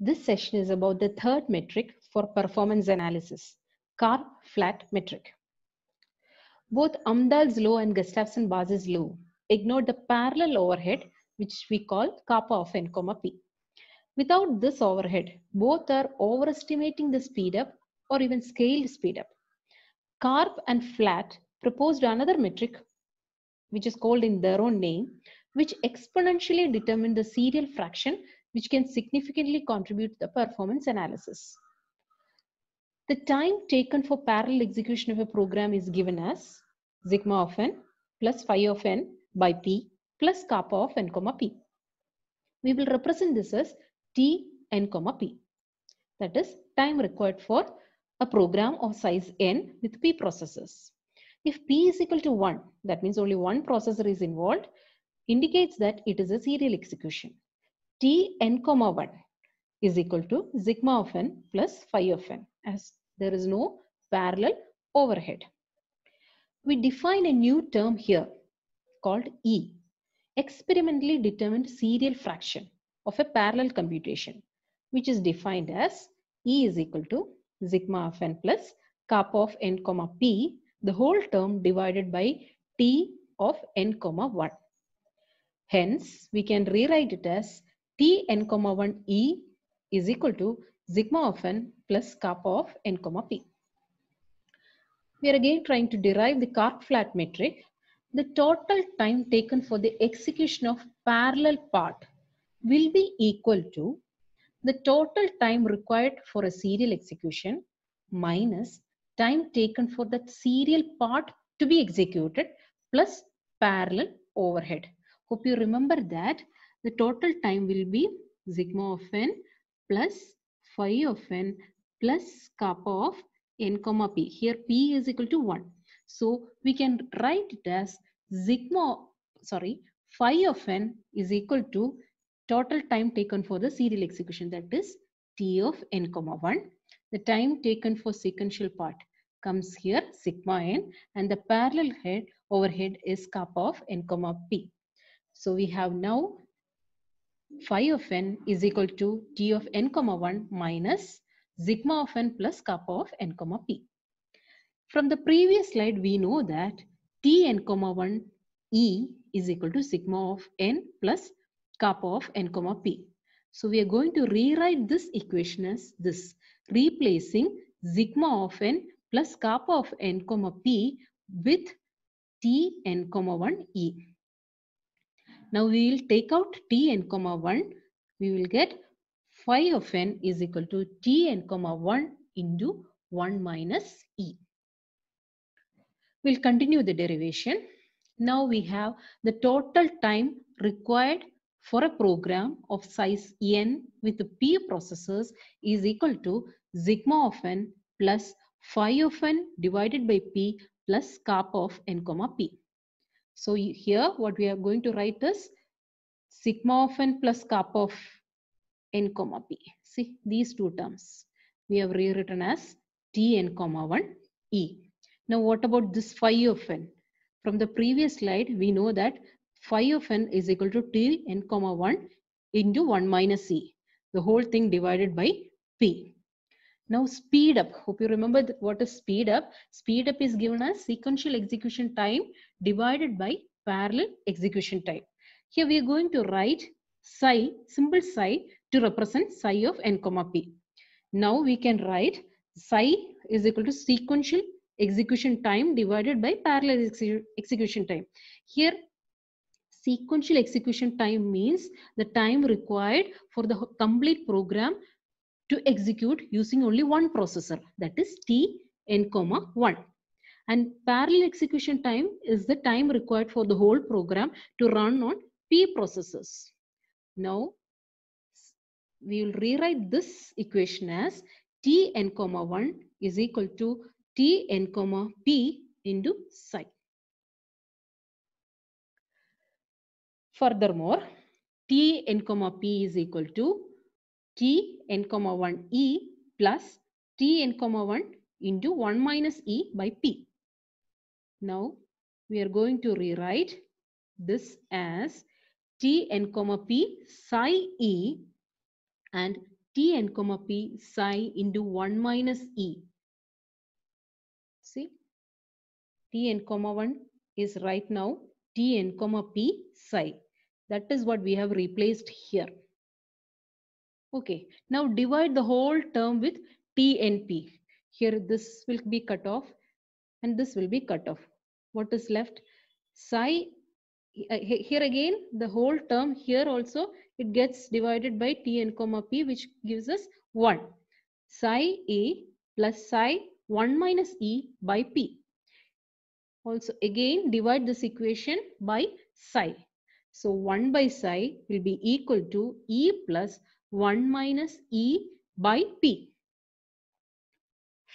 This session is about the third metric for performance analysis, car flat metric. Both Amdahl's law and gustafson bazs law ignore the parallel overhead, which we call kappa of n comma p. Without this overhead, both are overestimating the speedup or even scaled speedup. Carp and Flat proposed another metric, which is called in their own name, which exponentially determine the serial fraction which can significantly contribute to the performance analysis. The time taken for parallel execution of a program is given as sigma of n plus phi of n by p plus kappa of n comma p. We will represent this as t n comma p. That is time required for a program of size n with p processes. If p is equal to 1, that means only one processor is involved, indicates that it is a serial execution t n comma 1 is equal to sigma of n plus phi of n as there is no parallel overhead. We define a new term here called E, experimentally determined serial fraction of a parallel computation, which is defined as E is equal to sigma of n plus cap of n comma p, the whole term divided by t of n comma 1. Hence, we can rewrite it as t n comma 1 e is equal to sigma of n plus kappa of n comma p. We are again trying to derive the Karp flat metric. The total time taken for the execution of parallel part will be equal to the total time required for a serial execution minus time taken for that serial part to be executed plus parallel overhead. Hope you remember that the total time will be sigma of n plus phi of n plus kappa of n comma p. Here p is equal to 1. So we can write it as sigma, sorry, phi of n is equal to total time taken for the serial execution that is t of n comma 1. The time taken for sequential part comes here sigma n and the parallel head overhead is kappa of n comma p. So we have now phi of n is equal to t of n comma 1 minus sigma of n plus kappa of n comma p. From the previous slide, we know that t n comma 1 e is equal to sigma of n plus kappa of n comma p. So we are going to rewrite this equation as this, replacing sigma of n plus kappa of n comma p with t n comma 1 e. Now we will take out t n comma 1. We will get phi of n is equal to t n comma 1 into 1 minus e. We'll continue the derivation. Now we have the total time required for a program of size n with p processors is equal to sigma of n plus phi of n divided by p plus cap of n comma p. So here what we are going to write is sigma of n plus cap of n comma p. See these two terms we have rewritten as t n comma 1 e. Now what about this phi of n? From the previous slide we know that phi of n is equal to t n comma 1 into 1 minus e. The whole thing divided by p. Now speed up, hope you remember what is speed up. Speed up is given as sequential execution time divided by parallel execution time. Here we are going to write psi, simple psi to represent psi of n comma p. Now we can write psi is equal to sequential execution time divided by parallel execution time. Here sequential execution time means the time required for the complete program to execute using only one processor that is tn comma 1 and parallel execution time is the time required for the whole program to run on p processors. Now we will rewrite this equation as tn comma 1 is equal to tn comma p into psi. Furthermore, tn comma p is equal to t n comma 1 e plus t n comma 1 into 1 minus e by p. Now we are going to rewrite this as t n comma p psi e and t n comma p psi into 1 minus e. See t n comma 1 is right now t n comma p psi. That is what we have replaced here. Okay, now divide the whole term with TNP. Here this will be cut off and this will be cut off. What is left? Psi, uh, here again, the whole term here also, it gets divided by Tn comma P which gives us 1. Psi A plus psi 1 minus E by P. Also again divide this equation by psi. So 1 by psi will be equal to E plus 1 minus E by P.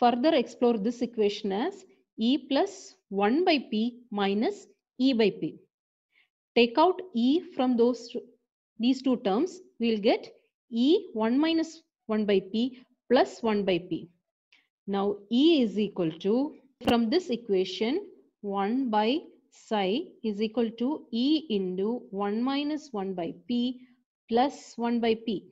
Further explore this equation as E plus 1 by P minus E by P. Take out E from those these two terms, we will get E 1 minus 1 by P plus 1 by P. Now E is equal to, from this equation, 1 by psi is equal to E into 1 minus 1 by P plus 1 by P.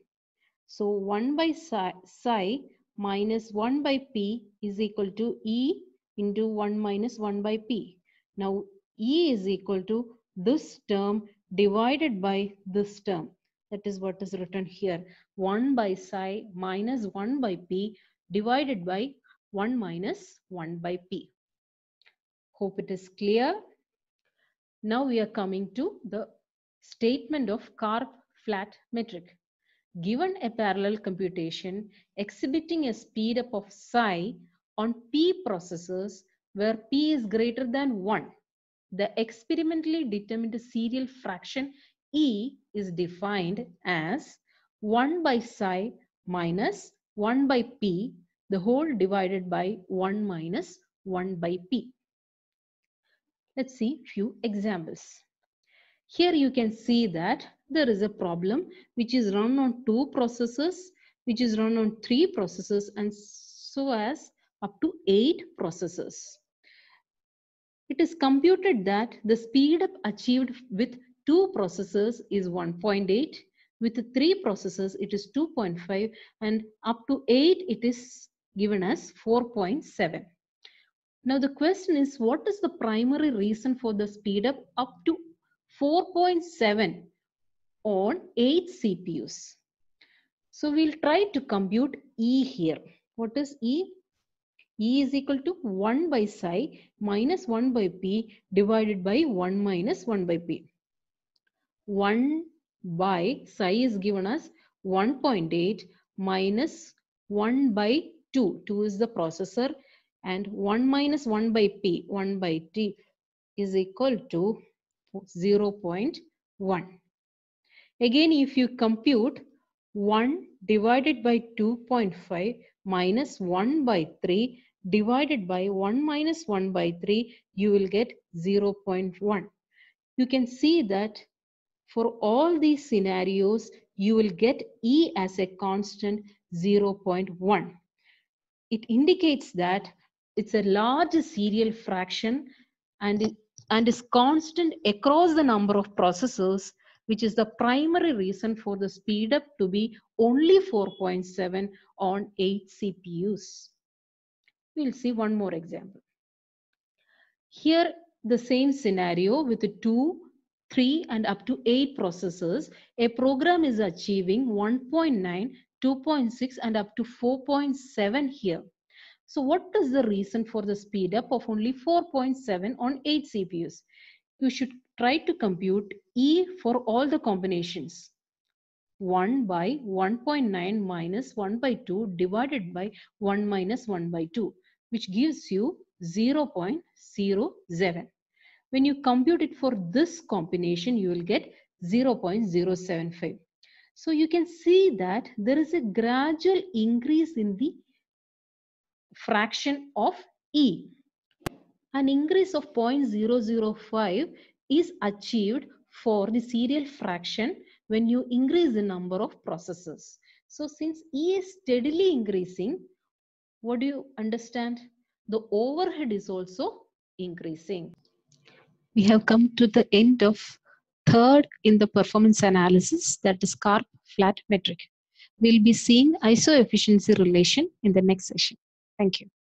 So 1 by psi, psi minus 1 by p is equal to e into 1 minus 1 by p. Now e is equal to this term divided by this term. That is what is written here. 1 by psi minus 1 by p divided by 1 minus 1 by p. Hope it is clear. Now we are coming to the statement of Karp flat metric given a parallel computation exhibiting a speedup of psi on P processors where P is greater than 1. The experimentally determined serial fraction E is defined as 1 by psi minus 1 by P, the whole divided by 1 minus 1 by P. Let's see few examples. Here you can see that there is a problem which is run on two processes, which is run on three processes and so as up to eight processes. It is computed that the speed up achieved with two processes is 1.8, with three processes it is 2.5 and up to eight it is given as 4.7. Now the question is what is the primary reason for the speed up up to 4.7 on 8 CPUs. So we'll try to compute E here. What is E? E is equal to 1 by psi minus 1 by P divided by 1 minus 1 by P. 1 by psi is given as 1.8 minus 1 by 2. 2 is the processor and 1 minus 1 by P, 1 by T is equal to 0 0.1. Again, if you compute 1 divided by 2.5 minus 1 by 3 divided by 1 minus 1 by 3, you will get 0 0.1. You can see that for all these scenarios, you will get E as a constant 0 0.1. It indicates that it's a large serial fraction and, it, and is constant across the number of processors which is the primary reason for the speedup to be only 4.7 on 8 CPUs. We'll see one more example. Here, the same scenario with two, three, and up to eight processors, a program is achieving 1.9, 2.6, and up to 4.7 here. So what is the reason for the speedup of only 4.7 on 8 CPUs? you should try to compute E for all the combinations. 1 by 1.9 minus 1 by 2 divided by 1 minus 1 by 2 which gives you 0.07. When you compute it for this combination you will get 0.075. So you can see that there is a gradual increase in the fraction of E an increase of 0.005 is achieved for the serial fraction when you increase the number of processes. So since E is steadily increasing, what do you understand? The overhead is also increasing. We have come to the end of third in the performance analysis that is CARP flat metric. We'll be seeing ISO efficiency relation in the next session. Thank you.